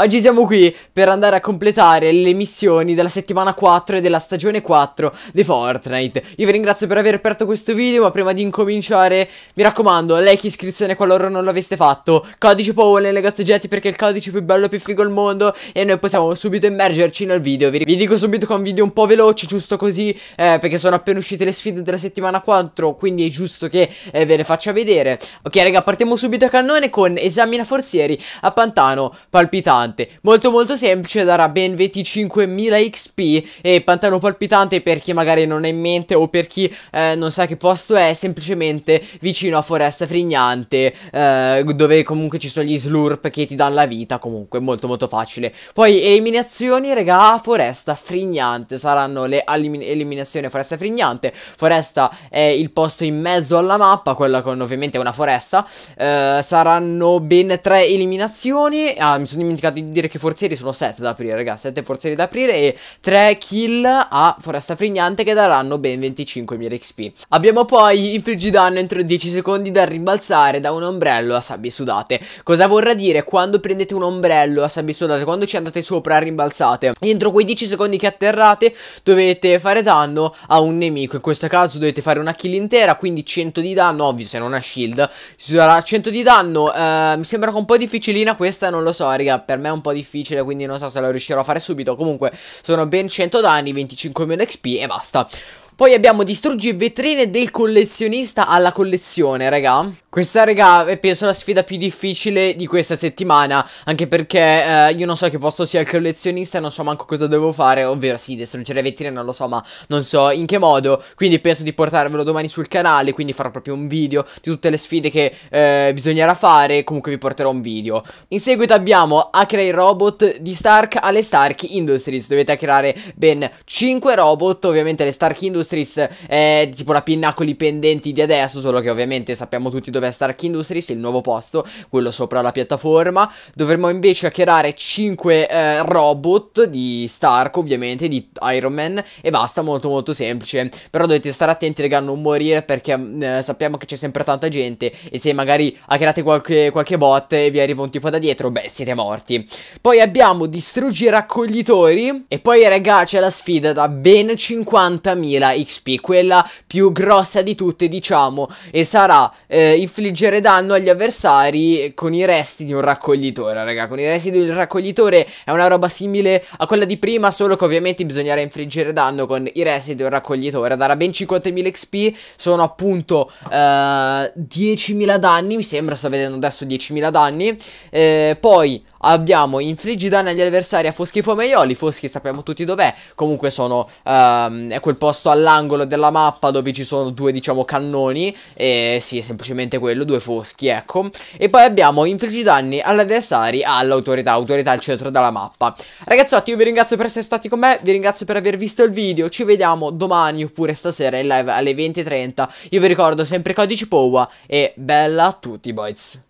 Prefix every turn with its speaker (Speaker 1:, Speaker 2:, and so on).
Speaker 1: Oggi siamo qui per andare a completare le missioni della settimana 4 e della stagione 4 di Fortnite Io vi ringrazio per aver aperto questo video ma prima di incominciare Mi raccomando, like, e iscrizione qualora non l'aveste fatto Codice Powell nelle gazzeggetti perché è il codice più bello e più figo al mondo E noi possiamo subito immergerci nel video Vi, vi dico subito che è un video un po' veloce, giusto così eh, Perché sono appena uscite le sfide della settimana 4 Quindi è giusto che eh, ve le faccia vedere Ok raga, partiamo subito a cannone con Esamina Forzieri a Pantano Palpitano palpitante. Molto molto semplice, darà ben 25.000 XP e pantano palpitante per chi magari non ha in mente o per chi eh, non sa che posto è, semplicemente vicino a Foresta Frignante, eh, dove comunque ci sono gli slurp che ti danno la vita, comunque molto molto facile. Poi eliminazioni, regà, Foresta Frignante, saranno le eliminazioni a Foresta Frignante. Foresta è il posto in mezzo alla mappa, quella con ovviamente una foresta. Eh, saranno ben tre eliminazioni. Ah, mi sono dimenticato di dire che forzieri sono 7 da aprire, ragazzi. 7 forzieri da aprire e 3 kill a Foresta Frignante che daranno ben 25.000 XP. Abbiamo poi infliggi danno entro 10 secondi da rimbalzare da un ombrello a sabbie sudate. Cosa vorrà dire quando prendete un ombrello a sabbie sudate, quando ci andate sopra a rimbalzate? Entro quei 10 secondi che atterrate dovete fare danno a un nemico. In questo caso dovete fare una kill intera, quindi 100 di danno, ovvio se non ha shield. Ci sarà 100 di danno, eh, mi sembra un po' difficilina questa, non lo so, raga, per me me è un po' difficile, quindi non so se lo riuscirò a fare subito. Comunque sono ben 100 danni, 25.000 XP e basta. Poi abbiamo distruggi vetrine del collezionista alla collezione, raga. Questa, raga, è penso la sfida più difficile di questa settimana. Anche perché eh, io non so che posto sia il collezionista e non so manco cosa devo fare. Ovvero, sì, distruggere vetrine non lo so, ma non so in che modo. Quindi penso di portarvelo domani sul canale. Quindi farò proprio un video di tutte le sfide che eh, bisognerà fare. Comunque vi porterò un video. In seguito abbiamo Hackera i robot di Stark alle Stark Industries. Dovete creare ben 5 robot. Ovviamente le Stark Industries Industries, eh, tipo la pinnacoli pendenti di adesso, solo che ovviamente sappiamo tutti dove è Stark Industries, il nuovo posto, quello sopra la piattaforma. Dovremmo invece creare 5 eh, robot di Stark, ovviamente, di Iron Man, e basta, molto molto semplice. Però dovete stare attenti, raga, a non morire, perché mm, eh, sappiamo che c'è sempre tanta gente, e se magari hackerate qualche, qualche bot e vi arriva un tipo da dietro, beh, siete morti. Poi abbiamo distruggi raccoglitori, e poi, raga, c'è la sfida da ben 50.000 XP, quella più grossa di tutte diciamo, e sarà eh, infliggere danno agli avversari con i resti di un raccoglitore, raga, con i resti di un raccoglitore è una roba simile a quella di prima, solo che ovviamente bisognerà infliggere danno con i resti di un raccoglitore, darà ben 50.000 XP, sono appunto eh, 10.000 danni, mi sembra, sto vedendo adesso 10.000 danni, eh, poi Abbiamo infliggi danni agli avversari a Foschi Fomeioli Foschi sappiamo tutti dov'è Comunque sono ehm, È quel posto all'angolo della mappa Dove ci sono due diciamo cannoni E sì è semplicemente quello Due Foschi ecco E poi abbiamo infliggi danni agli avversari All'autorità Autorità al centro della mappa Ragazzotti io vi ringrazio per essere stati con me Vi ringrazio per aver visto il video Ci vediamo domani oppure stasera in live alle 20.30 Io vi ricordo sempre codici POWA E bella a tutti boys